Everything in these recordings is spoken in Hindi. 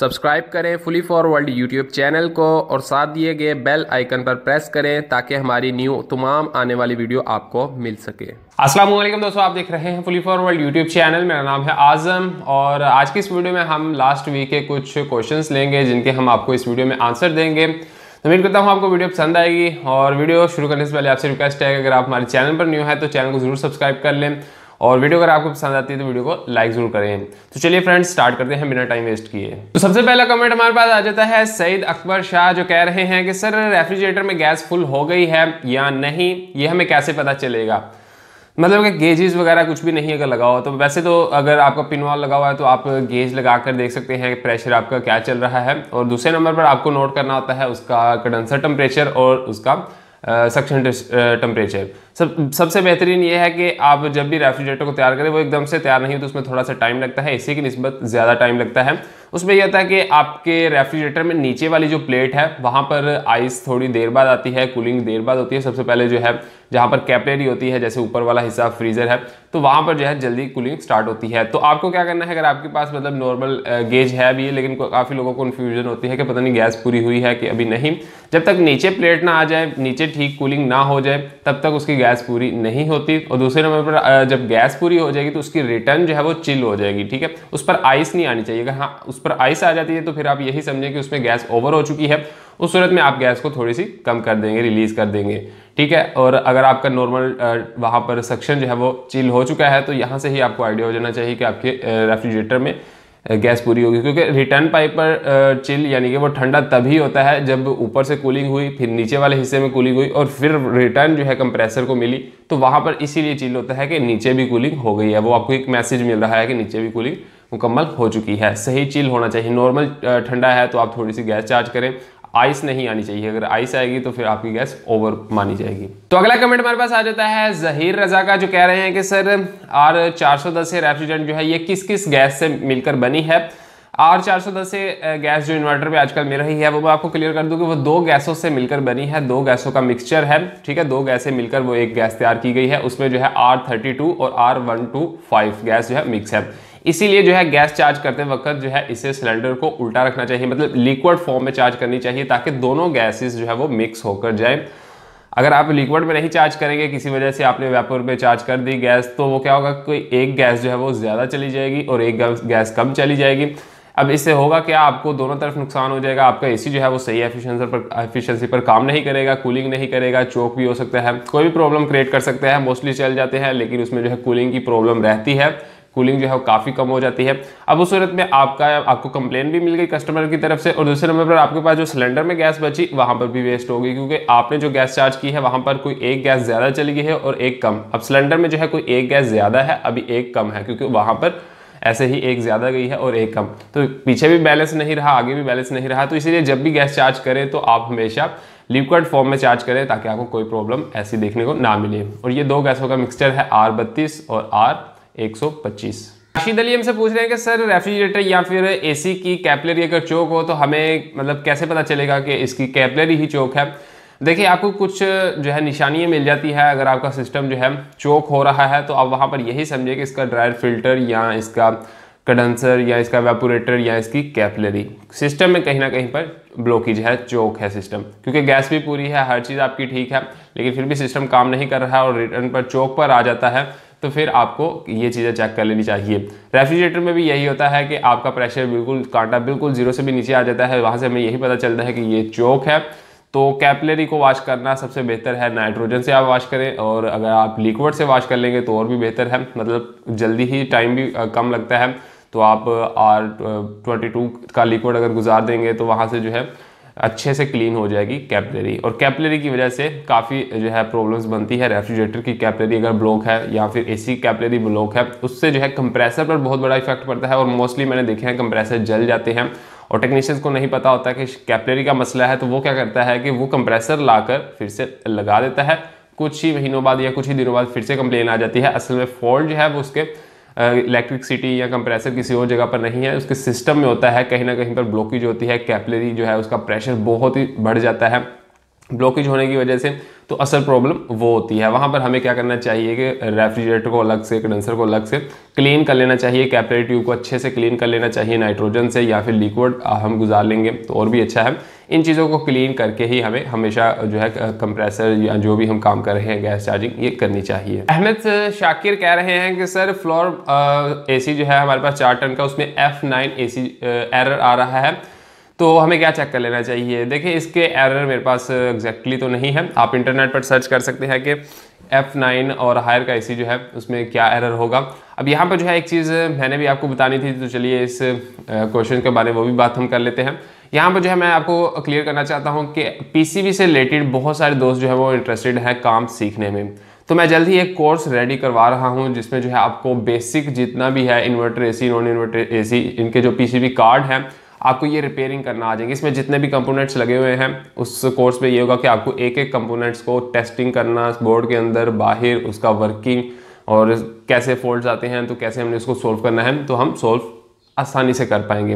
सब्सक्राइब करें फुली फॉरवर्ल्ड यूट्यूब चैनल को और साथ दिए गए बेल आइकन पर प्रेस करें ताकि हमारी न्यू तमाम आने वाली वीडियो आपको मिल सके अस्सलाम वालेकुम दोस्तों आप देख रहे हैं फुली फॉरवर्ल्ड यूट्यूब चैनल मेरा नाम है आजम और आज की इस वीडियो में हम लास्ट वीक के कुछ क्वेश्चन लेंगे जिनके हम आपको इस वीडियो में आंसर देंगे तो उम्मीद करता हूँ आपको वीडियो पसंद आएगी और वीडियो शुरू करने से पहले आपसे रिक्वेस्ट है अगर आप हमारे चैनल पर न्यू है तो चैनल को ज़रूर सब्सक्राइब कर लें और वीडियो अगर आपको पसंद आती है तो वीडियो को लाइक जरूर करें तो चलिए फ्रेंड्स स्टार्ट करते हैं बिना टाइम वेस्ट किए तो सबसे पहला कमेंट हमारे पास आ जाता है सईद अकबर शाह जो कह रहे हैं कि सर रेफ्रिजरेटर में गैस फुल हो गई है या नहीं ये हमें कैसे पता चलेगा मतलब कि गेजेस वगैरह कुछ भी नहीं अगर लगा हुआ तो वैसे तो अगर आपका पिनवाल लगा हुआ है तो आप गेज लगा कर देख सकते हैं कि प्रेशर आपका क्या चल रहा है और दूसरे नंबर पर आपको नोट करना होता है उसका कंडेंसर टेम्परेचर और उसका सक्शन टेम्परेचर सब सबसे बेहतरीन ये है कि आप जब भी रेफ्रिजरेटर को तैयार करें वो एकदम से तैयार नहीं हो तो उसमें थोड़ा सा टाइम लगता है इसी की नस्बत ज़्यादा टाइम लगता है उसमें यह था कि आपके रेफ्रिजरेटर में नीचे वाली जो प्लेट है वहाँ पर आइस थोड़ी देर बाद आती है कूलिंग देर बाद होती है सबसे पहले जो है जहाँ पर कैपलेरी होती है जैसे ऊपर वाला हिस्सा फ्रीज़र है तो वहाँ पर जो है जल्दी कूलिंग स्टार्ट होती है तो आपको क्या करना है अगर आपके पास मतलब नॉर्मल गेज है भी लेकिन काफ़ी लोगों को कन्फ्यूजन होती है कि पता नहीं गैस पूरी हुई है कि अभी नहीं जब तक नीचे प्लेट ना आ जाए नीचे ठीक कूलिंग ना हो जाए तब तक उसकी गैस पूरी नहीं होती और दूसरे नंबर पर जब गैस पूरी हो जाएगी तो उसकी रिटर्न जो है वो चिल हो जाएगी ठीक है उस पर आइस नहीं आनी चाहिए अगर हाँ उस पर आइस आ जाती है तो फिर आप यही समझें कि उसमें गैस ओवर हो चुकी है उस सूरत में आप गैस को थोड़ी सी कम कर देंगे रिलीज़ कर देंगे ठीक है और अगर आपका नॉर्मल वहाँ पर सक्शन जो है वो चिल हो चुका है तो यहाँ से ही आपको आइडिया हो जाना चाहिए कि आपके रेफ्रिजरेटर में गैस पूरी होगी क्योंकि रिटर्न पाइप पर चिल यानी कि वो ठंडा तभी होता है जब ऊपर से कूलिंग हुई फिर नीचे वाले हिस्से में कूलिंग हुई और फिर रिटर्न जो है कंप्रेसर को मिली तो वहाँ पर इसीलिए चिल होता है कि नीचे भी कूलिंग हो गई है वो आपको एक मैसेज मिल रहा है कि नीचे भी कूलिंग मुकम्मल हो चुकी है सही चिल होना चाहिए नॉर्मल ठंडा है तो आप थोड़ी सी गैस चार्ज करें आइस नहीं आनी चाहिए अगर आइस आएगी तो फिर आपकी गैस ओवर मानी जाएगी तो अगला कमेंट हमारे पास आ जाता है जहीर रजा का जो कह रहे हैं कि सर आर चार सौ से रेफ्रिजरेंट जो है ये किस किस गैस से मिलकर बनी है आर चार सौ से गैस जो इन्वर्टर पे आजकल मिल रही है वो मैं आपको क्लियर कर दूं कि वो दो गैसों से मिलकर बनी है दो गैसों का मिक्सचर है ठीक है दो गैसें मिलकर वो एक गैस तैयार की गई है उसमें जो है आर थर्टी टू और R one two five gas जो है मिक्स है इसीलिए जो है गैस चार्ज करते वक्त जो है इसे सिलेंडर को उल्टा रखना चाहिए मतलब लिक्विड फॉर्म में चार्ज करनी चाहिए ताकि दोनों गैसेस जो है वो मिक्स होकर जाए अगर आप लिक्विड में नहीं चार्ज करेंगे किसी वजह से आपने वेपर में चार्ज कर दी गैस तो वो क्या होगा कोई एक गैस जो है वो ज़्यादा चली जाएगी और एक गैस कम चली जाएगी अब इससे होगा क्या आपको दोनों तरफ नुकसान हो जाएगा आपका एसी जो है वो सही एफिशिएंसी पर एफिशिएंसी पर काम नहीं करेगा कूलिंग नहीं करेगा चोक भी हो सकता है कोई भी प्रॉब्लम क्रिएट कर सकते हैं मोस्टली चल जाते हैं लेकिन उसमें जो है कूलिंग की प्रॉब्लम रहती है कूलिंग जो है वो काफ़ी कम हो जाती है अब उस सूरत में आपका आपको कंप्लेन भी मिल गई कस्टमर की तरफ से और दूसरे नंबर पर आपके पास जो सिलेंडर में गैस बची वहाँ पर भी वेस्ट होगी क्योंकि आपने जो गैस चार्ज की है वहाँ पर कोई एक गैस ज़्यादा चली गई है और एक कम अब सिलेंडर में जो है कोई एक गैस ज़्यादा है अभी एक कम है क्योंकि वहाँ पर ऐसे ही एक ज़्यादा गई है और एक कम तो पीछे भी बैलेंस नहीं रहा आगे भी बैलेंस नहीं रहा तो इसीलिए जब भी गैस चार्ज करें तो आप हमेशा लिक्विड फॉर्म में चार्ज करें ताकि आपको कोई प्रॉब्लम ऐसी देखने को ना मिले और ये दो गैसों का मिक्सचर है आर बत्तीस और आर 125 राशिद अली हमसे पूछ रहे हैं कि सर रेफ्रिजरेटर या फिर एसी की कैपलरी अगर चौक हो तो हमें मतलब कैसे पता चलेगा कि इसकी कैपलरी ही चौक है देखिए आपको कुछ जो है निशानियाँ मिल जाती है अगर आपका सिस्टम जो है चौक हो रहा है तो आप वहाँ पर यही समझे कि इसका ड्रायर फिल्टर या इसका कंडेंसर या इसका वेपोरेटर या इसकी कैपलरी सिस्टम में कहीं ना कहीं पर ब्लॉकेज है चौक है सिस्टम क्योंकि गैस भी पूरी है हर चीज़ आपकी ठीक है लेकिन फिर भी सिस्टम काम नहीं कर रहा है और रिटर्न पर चौक पर आ जाता है तो फिर आपको ये चीज़ें चेक कर लेनी चाहिए रेफ्रिजरेटर में भी यही होता है कि आपका प्रेशर बिल्कुल कांटा बिल्कुल जीरो से भी नीचे आ जाता है वहाँ से हमें यही पता चलता है कि ये चौक है तो कैपलरी को वॉश करना सबसे बेहतर है नाइट्रोजन से आप वॉश करें और अगर आप लिक्विड से वॉश कर लेंगे तो और भी बेहतर है मतलब जल्दी ही टाइम भी कम लगता है तो आप आर ट्वेंटी टू का लिक्विड अगर गुजार देंगे तो वहाँ से जो है अच्छे से क्लीन हो जाएगी कैपलरी और कैपलरी की वजह से काफ़ी जो है प्रॉब्लम्स बनती है रेफ्रिजरेटर की कैपलरी अगर ब्लॉक है या फिर एसी कैपलरी ब्लॉक है उससे जो है कंप्रेसर पर बहुत बड़ा इफेक्ट पड़ता है और मोस्टली मैंने देखे हैं कंप्रेसर जल जाते हैं और टेक्नीशियंस को नहीं पता होता कि कैपलरी का मसला है तो वो क्या करता है कि वो कंप्रेसर ला फिर से लगा देता है कुछ ही महीनों बाद या कुछ ही दिनों बाद फिर से कंप्लेन आ जाती है असल में फॉल्ट जो है वो उसके इलेक्ट्रिकसिटी या कंप्रेसर किसी और जगह पर नहीं है उसके सिस्टम में होता है कहीं ना कहीं पर ब्लॉकेज होती है कैपलरी जो है उसका प्रेशर बहुत ही बढ़ जाता है ब्लॉकेज होने की वजह से तो असल प्रॉब्लम वो होती है वहाँ पर हमें क्या करना चाहिए कि रेफ्रिजरेटर को अलग से कंडेंसर को अलग से क्लीन कर लेना चाहिए कैपरेट ट्यूब को अच्छे से क्लीन कर लेना चाहिए नाइट्रोजन से या फिर लिक्विड हम गुजार लेंगे तो और भी अच्छा है इन चीज़ों को क्लीन करके ही हमें हमेशा जो है कंप्रेसर या जो भी हम काम कर रहे हैं गैस चार्जिंग ये करनी चाहिए अहमद शाकिर कह रहे हैं कि सर फ्लोर ए जो है हमारे पास चार टन का उसमें एफ नाइन एरर आ रहा है तो हमें क्या चेक कर लेना चाहिए देखिए इसके एरर मेरे पास एग्जैक्टली तो नहीं है आप इंटरनेट पर सर्च कर सकते हैं कि F9 और हायर का एसी जो है उसमें क्या एरर होगा अब यहाँ पर जो है एक चीज़ मैंने भी आपको बतानी थी तो चलिए इस क्वेश्चन के बारे में वो भी बात हम कर लेते हैं यहाँ पर जो है मैं आपको क्लियर करना चाहता हूँ कि पी से रिलेटेड बहुत सारे दोस्त जो है वो इंटरेस्टेड हैं काम सीखने में तो मैं जल्द ही एक कोर्स रेडी करवा रहा हूँ जिसमें जो है आपको बेसिक जितना भी है inverter AC non inverter AC इनके जो पीसीबी कार्ड हैं आपको ये रिपेयरिंग करना आ जाएंगे इसमें जितने भी कंपोनेंट्स लगे हुए हैं उस कोर्स में ये होगा कि आपको एक एक कंपोनेंट्स को टेस्टिंग करना बोर्ड के अंदर बाहर उसका वर्किंग और कैसे फोल्ड्स आते हैं तो कैसे हमने उसको सोल्व करना है तो हम सोल्व आसानी से कर पाएंगे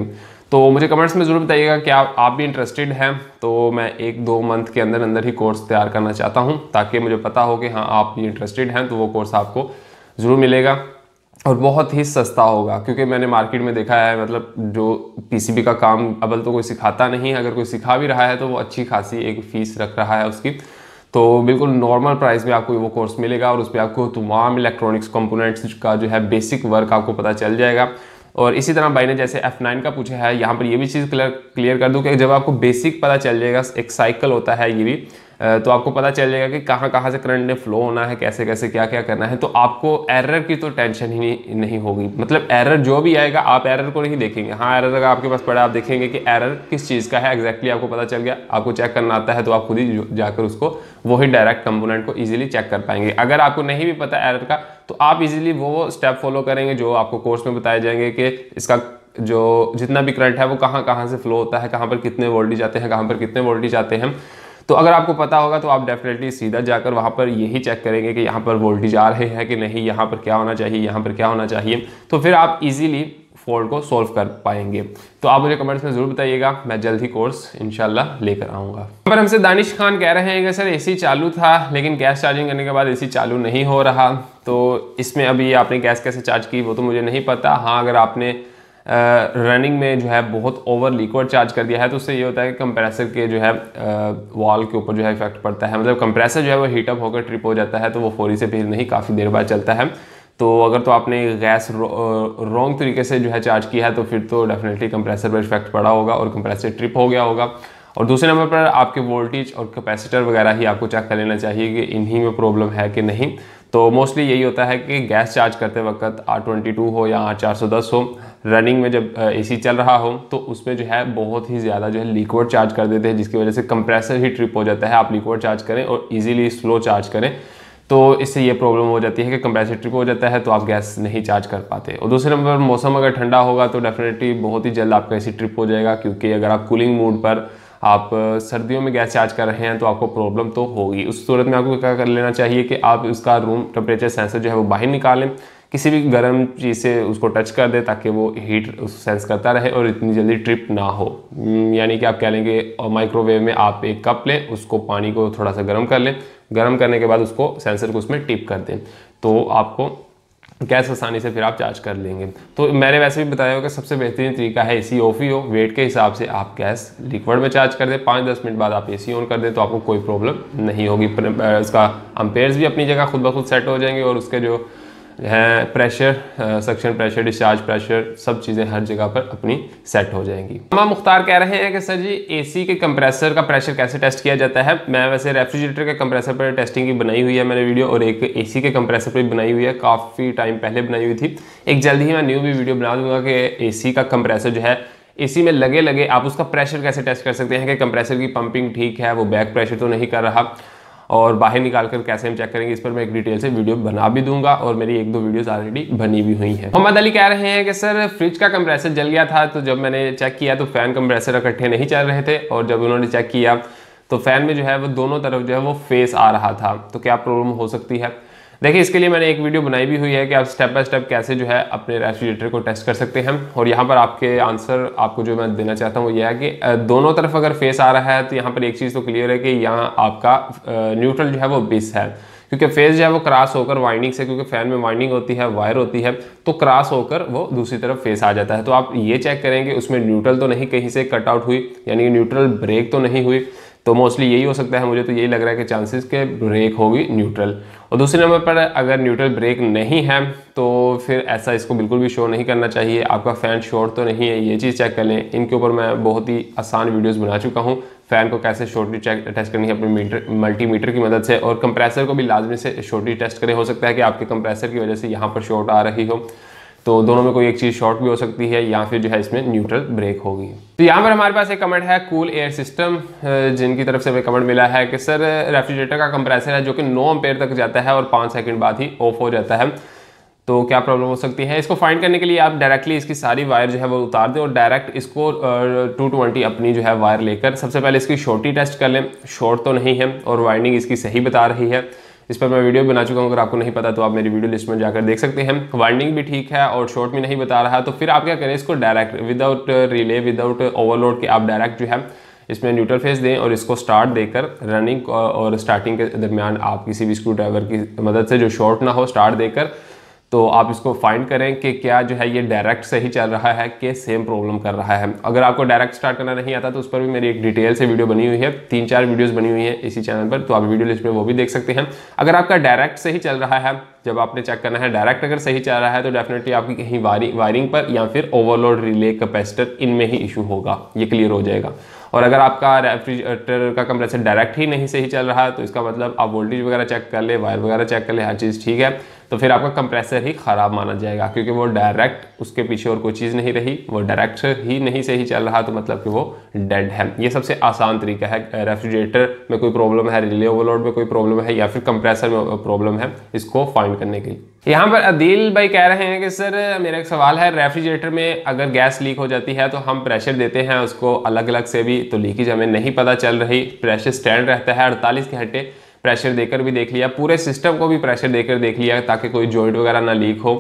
तो मुझे कमेंट्स में ज़रूर बताइएगा कि आप आप भी इंटरेस्टेड हैं तो मैं एक दो मंथ के अंदर अंदर ही कोर्स तैयार करना चाहता हूं ताकि मुझे पता हो कि हाँ आप भी इंटरेस्टेड हैं तो वो कोर्स आपको ज़रूर मिलेगा और बहुत ही सस्ता होगा क्योंकि मैंने मार्केट में देखा है मतलब जो पीसीबी का काम अबल तो कोई सिखाता नहीं है अगर कोई सिखा भी रहा है तो वो अच्छी खासी एक फ़ीस रख रहा है उसकी तो बिल्कुल नॉर्मल प्राइस में आपको वो कोर्स मिलेगा और उस पर आपको तमाम इलेक्ट्रॉनिक्स कंपोनेंट्स का जो है बेसिक वर्क आपको पता चल जाएगा और इसी तरह भाई ने जैसे F9 का पूछा है यहाँ पर ये भी चीज़ क्लियर क्लियर कर दूँ कि जब आपको बेसिक पता चल जाएगा एक साइकिल होता है ये भी तो आपको पता चल जाएगा कि कहाँ कहाँ से करंट ने फ्लो होना है कैसे कैसे क्या क्या करना है तो आपको एरर की तो टेंशन ही नहीं, होगी मतलब एरर जो भी आएगा आप एरर को नहीं देखेंगे हाँ एरर अगर आपके पास पड़ा आप देखेंगे कि एरर किस चीज़ का है एग्जैक्टली आपको पता चल गया आपको चेक करना आता है तो आप खुद ही जाकर उसको वही डायरेक्ट कंपोनेंट को ईजिली चेक कर पाएंगे अगर आपको नहीं भी पता एरर का तो आप इजीली वो स्टेप फॉलो करेंगे जो आपको कोर्स में बताए जाएंगे कि इसका जो जितना भी करंट है वो कहाँ कहाँ से फ्लो होता है कहाँ पर कितने वोल्टेज आते हैं कहाँ पर कितने वोल्टेज आते हैं तो अगर आपको पता होगा तो आप डेफिनेटली सीधा जाकर वहाँ पर यही चेक करेंगे कि यहाँ पर वोल्टेज आ रहे हैं कि नहीं यहाँ पर क्या होना चाहिए यहाँ पर क्या होना चाहिए तो फिर आप इजीली फोल्ड को सॉल्व कर पाएंगे तो आप मुझे कमेंट्स में ज़रूर बताइएगा मैं जल्द ही कोर्स इनशाला लेकर आऊँगा पर हमसे दानिश खान कह रहे हैं कि सर ए चालू था लेकिन गैस चार्जिंग करने के बाद ए चालू नहीं हो रहा तो इसमें अभी आपने गैस कैसे चार्ज की वो तो मुझे नहीं पता हाँ अगर आपने रनिंग में जो है बहुत ओवर लिक्विड चार्ज कर दिया है तो उससे ये होता है कि कंप्रेसर के जो है वॉल के ऊपर जो है इफेक्ट पड़ता है मतलब कंप्रेसर जो है वो हीटअप होकर ट्रिप हो जाता है तो वो फोरी से फिर नहीं काफ़ी देर बाद चलता है तो अगर तो आपने गैस रॉन्ग तरीके से जो है चार्ज किया है तो फिर तो डेफिनेटली कंप्रेसर पर इफेक्ट पड़ा होगा और कंप्रेसर ट्रिप हो गया होगा और दूसरे नंबर पर आपके वोल्टेज और कैपेसिटर वगैरह ही आपको चेक कर लेना चाहिए कि इन्हीं में प्रॉब्लम है कि नहीं तो मोस्टली यही होता है कि गैस चार्ज करते वक्त आर ट्वेंटी टू हो या आर चार सौ दस हो रनिंग में जब ए सी चल रहा हो तो उसमें जो है बहुत ही ज़्यादा जो है लिक्विड चार्ज कर देते हैं जिसकी वजह से कंप्रेसर ही ट्रिप हो जाता है आप लिक्विड चार्ज करें और इजीली स्लो चार्ज करें तो इससे ये प्रॉब्लम हो जाती है कि कंप्रेसर ट्रिप हो जाता है तो आप गैस नहीं चार्ज कर पाते और दूसरे नंबर मौसम अगर ठंडा होगा तो डेफिनेटली बहुत ही जल्द आपका ए ट्रिप हो जाएगा क्योंकि अगर आप कूलिंग मोड पर आप सर्दियों में गैस चार्ज कर रहे हैं तो आपको प्रॉब्लम तो होगी उस सूरत में आपको क्या कर लेना चाहिए कि आप उसका रूम टेम्परेचर सेंसर जो है वो बाहर निकालें किसी भी गर्म चीज़ से उसको टच कर दें ताकि वो हीट सेंस करता रहे और इतनी जल्दी ट्रिप ना हो यानी कि आप कह लेंगे माइक्रोवेव में आप एक कप लें उसको पानी को थोड़ा सा गर्म कर लें गर्म करने के बाद उसको सेंसर को उसमें टिप कर दें तो आपको गैस आसानी से फिर आप चार्ज कर लेंगे तो मैंने वैसे भी बताया होगा सबसे बेहतरीन तरीका है ए सी ऑफ ही हो वेट के हिसाब से आप गैस लिक्विड में चार्ज कर दें पाँच दस मिनट बाद आप ए सी ऑन कर दें तो आपको कोई प्रॉब्लम नहीं होगी इसका अम्पेयर्स भी अपनी जगह खुद ब खुद सेट हो जाएंगे और उसके जो हैं pressure suction pressure discharge pressure सब चीज़ें हर जगह पर अपनी सेट हो जाएंगी हम मुख्तार कह रहे हैं कि सर जी एसी के कंप्रेसर का प्रेशर कैसे टेस्ट किया जाता है मैं वैसे रेफ्रिजरेटर के कंप्रेसर पर टेस्टिंग की बनाई हुई है मैंने वीडियो और एक एसी के कंप्रेसर पर बनाई हुई है काफ़ी टाइम पहले बनाई हुई थी एक जल्द ही मैं न्यू भी वीडियो बना दूंगा कि ए का कंप्रेसर जो है इसी में लगे लगे आप उसका प्रेशर कैसे टेस्ट कर सकते हैं कि कंप्रेसर की पंपिंग ठीक है वो बैक प्रेशर तो नहीं कर रहा और बाहर निकाल कर कैसे हम चेक करेंगे इस पर मैं एक डिटेल से वीडियो बना भी दूंगा और मेरी एक दो वीडियोस ऑलरेडी बनी भी हुई हैं मोहम्मद अली कह रहे हैं कि सर फ्रिज का कंप्रेसर जल गया था तो जब मैंने चेक किया तो फैन कंप्रेसर इकट्ठे नहीं चल रहे थे और जब उन्होंने चेक किया तो फैन में जो है वो दोनों तरफ जो है वो फेस आ रहा था तो क्या प्रॉब्लम हो सकती है देखिए इसके लिए मैंने एक वीडियो बनाई भी हुई है कि आप स्टेप बाय स्टेप कैसे जो है अपने रेफ्रिजरेटर को टेस्ट कर सकते हैं और यहाँ पर आपके आंसर आपको जो मैं देना चाहता हूँ वो ये है कि दोनों तरफ अगर फेस आ रहा है तो यहाँ पर एक चीज़ तो क्लियर है कि यहाँ आपका न्यूट्रल जो है वो बिस है क्योंकि फेस जो है वो क्रॉस होकर वाइंडिंग से क्योंकि फैन में वाइंडिंग होती है वायर होती है तो क्रॉस होकर वो दूसरी तरफ फेस आ जाता है तो आप ये चेक करेंगे उसमें न्यूट्रल तो नहीं कहीं से कट आउट हुई यानी न्यूट्रल ब्रेक तो नहीं हुई तो मोस्टली यही हो सकता है मुझे तो यही लग रहा है कि चांसेस के ब्रेक होगी न्यूट्रल और दूसरे नंबर पर अगर न्यूट्रल ब्रेक नहीं है तो फिर ऐसा इसको बिल्कुल भी शो नहीं करना चाहिए आपका फ़ैन शॉर्ट तो नहीं है ये चीज़ चेक कर लें इनके ऊपर मैं बहुत ही आसान वीडियोस बना चुका हूँ फ़ैन को कैसे शॉर्टली चेक टेस्ट करनी है अपने मीटर मल्टीमीटर की मदद से और कंप्रेसर को भी लाजमी से शॉर्टली टेस्ट करें हो सकता है कि आपके कंप्रेसर की वजह से यहाँ पर शॉर्ट आ रही हो तो दोनों में कोई एक चीज़ शॉर्ट भी हो सकती है या फिर जो है इसमें न्यूट्रल ब्रेक होगी तो यहाँ पर हमारे पास एक कमेंट है कूल एयर सिस्टम जिनकी तरफ से हमें कमेंट मिला है कि सर रेफ्रिजरेटर का कंप्रेसर है जो कि नौ एम्पेयर तक जाता है और पाँच सेकेंड बाद ही ऑफ हो जाता है तो क्या प्रॉब्लम हो सकती है इसको फाइंड करने के लिए आप डायरेक्टली इसकी सारी वायर जो है वो उतार दें और डायरेक्ट इसको टू ट्वेंटी अपनी जो है वायर लेकर सबसे पहले इसकी शॉर्टी टेस्ट कर लें शॉर्ट तो नहीं है और वायरिंग इसकी सही बता रही है इस पर मैं वीडियो बना चुका हूँ अगर आपको नहीं पता तो आप मेरी वीडियो लिस्ट में जाकर देख सकते हैं वाइंडिंग भी ठीक है और शॉर्ट में नहीं बता रहा तो फिर आप क्या करें इसको direct without relay without overload के आप डायरेक्ट जो है इसमें न्यूट्रल फेस दें और इसको स्टार्ट देकर रनिंग और स्टार्टिंग के दरमियान आप किसी भी स्क्रू ड्राइवर की मदद से जो शॉर्ट ना हो स्टार्ट देकर तो आप इसको फाइंड करें कि क्या जो है ये डायरेक्ट से ही चल रहा है कि सेम प्रॉब्लम कर रहा है अगर आपको डायरेक्ट स्टार्ट करना नहीं आता तो उस पर भी मेरी एक डिटेल से वीडियो बनी हुई है तीन चार वीडियोस बनी हुई है इसी चैनल पर तो आप वीडियो लिस्ट में वो भी देख सकते हैं अगर आपका डायरेक्ट से ही चल रहा है जब आपने चेक करना है डायरेक्ट अगर सही चल रहा है तो डेफिनेटली आपकी कहीं वायरिंग वायरिंग पर या फिर ओवरलोड रिले कैपेसिटर इनमें ही इशू होगा ये क्लियर हो जाएगा और अगर आपका रेफ्रिजरेटर का कंप्रेसर डायरेक्ट ही नहीं सही चल रहा है तो इसका मतलब आप वोल्टेज वगैरह चेक कर ले वायर वगैरह चेक कर ले हर चीज़ ठीक है तो फिर आपका कंप्रेसर ही ख़राब माना जाएगा क्योंकि वो डायरेक्ट उसके पीछे और कोई चीज़ नहीं रही वो डायरेक्ट ही नहीं सही चल रहा तो मतलब कि वो डेड है ये सबसे आसान तरीका है रेफ्रिजरेटर में कोई प्रॉब्लम है रिले ओवरलोड में कोई प्रॉब्लम है या फिर कंप्रेसर में प्रॉब्लम है इसको फाइंड करने के लिए यहाँ पर अदील भाई कह रहे हैं कि सर मेरा एक सवाल है रेफ्रिजरेटर में अगर गैस लीक हो जाती है तो हम प्रेशर देते हैं उसको अलग अलग से भी तो लीकेज हमें नहीं पता चल रही प्रेशर स्टैंड रहता है अड़तालीस घंटे प्रेशर देकर भी देख लिया पूरे सिस्टम को भी प्रेशर देकर देख लिया ताकि कोई जॉइंट वगैरह ना लीक हो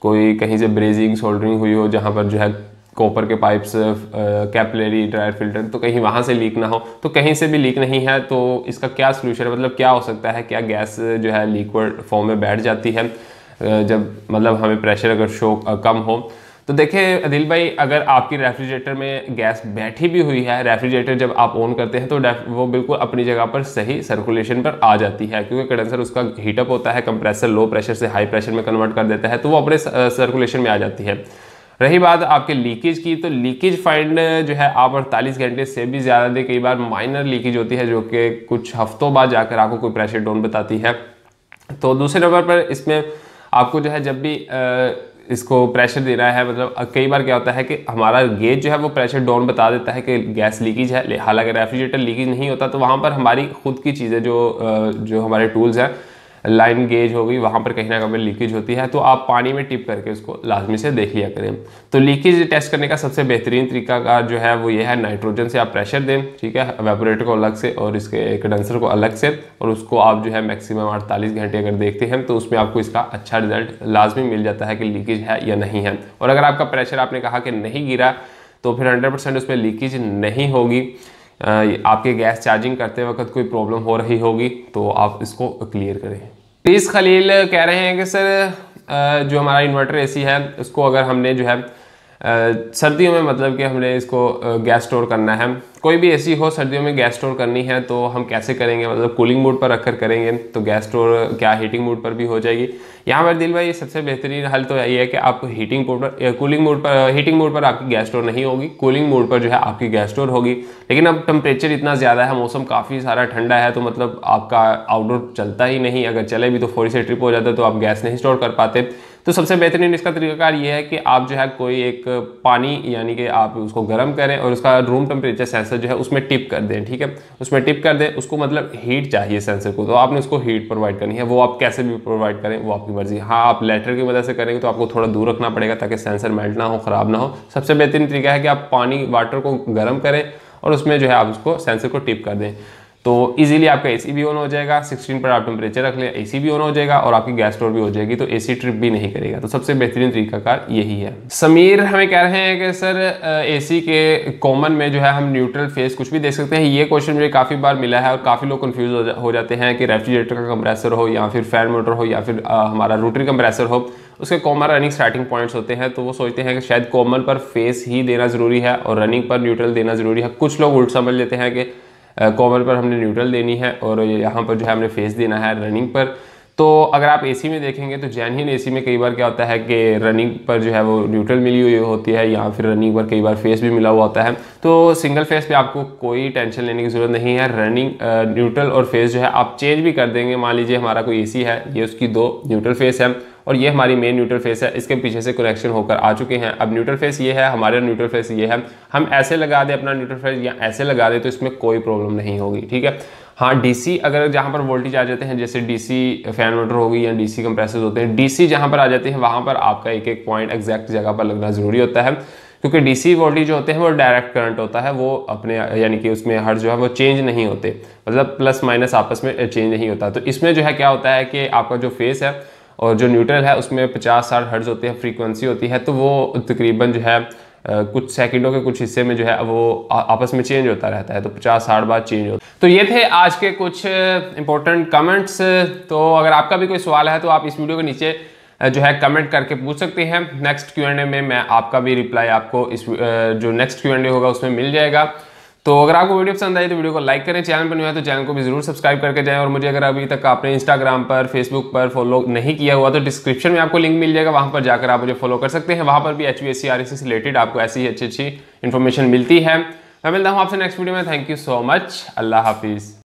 कोई कहीं से ब्रेजिंग सोल्डरिंग हुई हो जहाँ पर जो है कॉपर के पाइप्स कैपलेरी ड्रायर फिल्टर तो कहीं वहाँ से लीक ना हो तो कहीं से भी लीक नहीं है तो इसका क्या सोल्यूशन मतलब क्या हो सकता है क्या गैस जो है लिक्विड फॉर्म में बैठ जाती है जब मतलब हमें प्रेशर अगर शो कम हो तो देखिए अनिल भाई अगर आपकी रेफ्रिजरेटर में गैस बैठी भी हुई है रेफ्रिजरेटर जब आप ऑन करते हैं तो वो बिल्कुल अपनी जगह पर सही सर्कुलेशन पर आ जाती है क्योंकि कंडेंसर उसका हीटअप होता है कंप्रेसर लो प्रेशर से हाई प्रेशर में कन्वर्ट कर देता है तो वो अपने सर्कुलेशन में आ जाती है रही बात आपके लीकेज की तो लीकेज फाइंड जो है आप अड़तालीस घंटे से भी ज़्यादा दे कई बार माइनर लीकेज होती है जो कि कुछ हफ्तों बाद जाकर आपको कोई प्रेशर डोन बताती है तो दूसरे नंबर पर इसमें आपको जो है जब भी इसको प्रेशर दे रहा है मतलब कई बार क्या होता है कि हमारा गेज जो है वो प्रेशर डाउन बता देता है कि गैस लीकेज है हालांकि रेफ्रिजरेटर लीकेज नहीं होता तो वहाँ पर हमारी खुद की चीज़ें जो जो हमारे टूल्स हैं लाइन गेज हो गई वहाँ पर कहीं ना कहीं लीकेज होती है तो आप पानी में टिप करके उसको लाजमी से देख लिया करें तो लीकेज टेस्ट करने का सबसे बेहतरीन तरीका का जो है वो ये है नाइट्रोजन से आप प्रेशर दें ठीक है वेपोरेटर को अलग से और इसके कंडेंसर को अलग से और उसको आप जो है मैक्सिमम अड़तालीस घंटे अगर देखते हैं तो उसमें आपको इसका अच्छा रिजल्ट लाजमी मिल जाता है कि लीकेज है या नहीं है और अगर आपका प्रेशर आपने कहा कि नहीं गिरा तो फिर हंड्रेड परसेंट उसमें लीकेज नहीं होगी आपके गैस चार्जिंग करते वक्त कोई प्रॉब्लम हो रही होगी तो आप इसको क्लियर करें प्लीज़ खलील कह रहे हैं कि सर जो हमारा इन्वर्टर एसी है उसको अगर हमने जो है सर्दियों में मतलब कि हमने इसको गैस स्टोर करना है कोई भी ऐसी हो सर्दियों में गैस स्टोर करनी है तो हम कैसे करेंगे मतलब कूलिंग मोड पर रखकर करेंगे तो गैस स्टोर क्या हीटिंग मोड पर भी हो जाएगी यहाँ पर दिल भाई सबसे बेहतरीन हल तो यही है कि आप हीटिंग मोड पर कूलिंग मोड पर हीटिंग मोड पर आपकी गैस स्टोर नहीं होगी कूलिंग मोड पर जो है आपकी गैस स्टोर होगी लेकिन अब टेम्परेचर इतना ज़्यादा है मौसम काफ़ी सारा ठंडा है तो मतलब आपका आउटडोर चलता ही नहीं अगर चले भी तो फौरी से ट्रिप हो जाता तो आप गैस नहीं स्टोर कर पाते तो सबसे बेहतरीन इसका तरीकाकार ये है कि आप जो है कोई एक पानी यानी कि आप उसको गर्म करें और उसका रूम टेम्परेचर सेंसर जो है उसमें टिप कर दें ठीक है उसमें टिप कर दें उसको मतलब हीट चाहिए सेंसर को तो आपने उसको हीट प्रोवाइड करनी है वो आप कैसे भी प्रोवाइड करें वो आपकी मर्जी हाँ आप लेटर की मदद से करेंगे तो आपको थोड़ा दूर रखना पड़ेगा ताकि सेंसर मेल्ट ना हो ख़राब ना हो सबसे बेहतरीन तरीका है कि आप पानी वाटर को गर्म करें और उसमें जो है आप उसको सेंसर को टिप कर दें तो इजीली आपका एसी भी ऑन हो जाएगा 16 पर आप टेम्परेचर रख ले एसी भी ऑन हो जाएगा और आपकी गैस स्टोर भी हो जाएगी तो एसी ट्रिप भी नहीं करेगा तो सबसे बेहतरीन तरीकाकार यही है समीर हमें कह रहे हैं कि सर एसी के कॉमन में जो है हम न्यूट्रल फेस कुछ भी देख सकते हैं ये क्वेश्चन मुझे काफ़ी बार मिला है और काफ़ी लोग कन्फ्यूज हो, जाते हैं कि रेफ्रिजरेटर का कंप्रेसर हो या फिर फैन मोटर हो या फिर हमारा रोटरी कंप्रेसर हो उसके कॉमन रनिंग स्टार्टिंग पॉइंट्स होते हैं तो वो सोचते हैं कि शायद कॉमन पर फेस ही देना ज़रूरी है और रनिंग पर न्यूट्रल देना ज़रूरी है कुछ लोग उल्ट समझ लेते हैं कि कॉमन पर हमने न्यूट्रल देनी है और यहाँ पर जो है हमने फेस देना है रनिंग पर तो अगर आप एसी में देखेंगे तो जैन हिन एसी में कई बार क्या होता है कि रनिंग पर जो है वो न्यूट्रल मिली हुई होती है या फिर रनिंग पर कई बार फेस भी मिला हुआ होता है तो सिंगल फेस पे आपको कोई टेंशन लेने की ज़रूरत नहीं है रनिंग न्यूट्रल और फेस जो है आप चेंज भी कर देंगे मान लीजिए हमारा कोई ए है ये उसकी दो न्यूट्रल फेस है और ये हमारी मेन न्यूट्रल फेस है इसके पीछे से कनेक्शन होकर आ चुके हैं अब न्यूट्रल फेस ये है हमारे न्यूट्रल फेस ये है हम ऐसे लगा दें अपना न्यूट्रल फेस या ऐसे लगा दें तो इसमें कोई प्रॉब्लम नहीं होगी ठीक है हाँ डीसी अगर जहाँ पर वोल्टेज आ जाते हैं जैसे डीसी फैन मोटर होगी या डीसी कंप्रेसर होते हैं डीसी जहाँ पर आ जाते हैं वहाँ पर आपका एक एक पॉइंट एग्जैक्ट जगह पर लगना ज़रूरी होता है क्योंकि डीसी वोल्टेज जो होते हैं वो डायरेक्ट करंट होता है वो अपने यानी कि उसमें हर जो है वो चेंज नहीं होते मतलब प्लस माइनस आपस में चेंज नहीं होता तो इसमें जो है क्या होता है कि आपका जो फेस है और जो न्यूट्रल है उसमें पचास साठ हर्ज होते हैं फ्रीक्वेंसी होती है तो वो तकरीबन जो है कुछ सेकंडों के कुछ हिस्से में जो है वो आपस में चेंज होता रहता है तो पचास साठ बार चेंज होता है तो ये थे आज के कुछ इंपॉर्टेंट कमेंट्स तो अगर आपका भी कोई सवाल है तो आप इस वीडियो के नीचे जो है कमेंट करके पूछ सकते हैं नेक्स्ट क्यू एंड ए में मैं आपका भी रिप्लाई आपको इस जो नेक्स्ट क्यू एंड ए होगा उसमें मिल जाएगा तो अगर आपको वीडियो पसंद आई तो वीडियो को लाइक करें चैनल पर नहीं है तो चैनल को भी जरूर सब्सक्राइब करके जाएं और मुझे अगर अभी तक आपने इंस्टाग्राम पर फेसबुक पर फॉलो नहीं किया हुआ तो डिस्क्रिप्शन में आपको लिंक मिल जाएगा वहाँ पर जाकर आप मुझे फॉलो कर सकते हैं वहाँ पर भी एच वी से रिलेटेड आपको ऐसी ही अच्छी अच्छी इन्फॉर्मेशन मिलती है मैं मिलता हूँ आपसे नेक्स्ट वीडियो में थैंक यू सो मच अल्लाह हाफिज़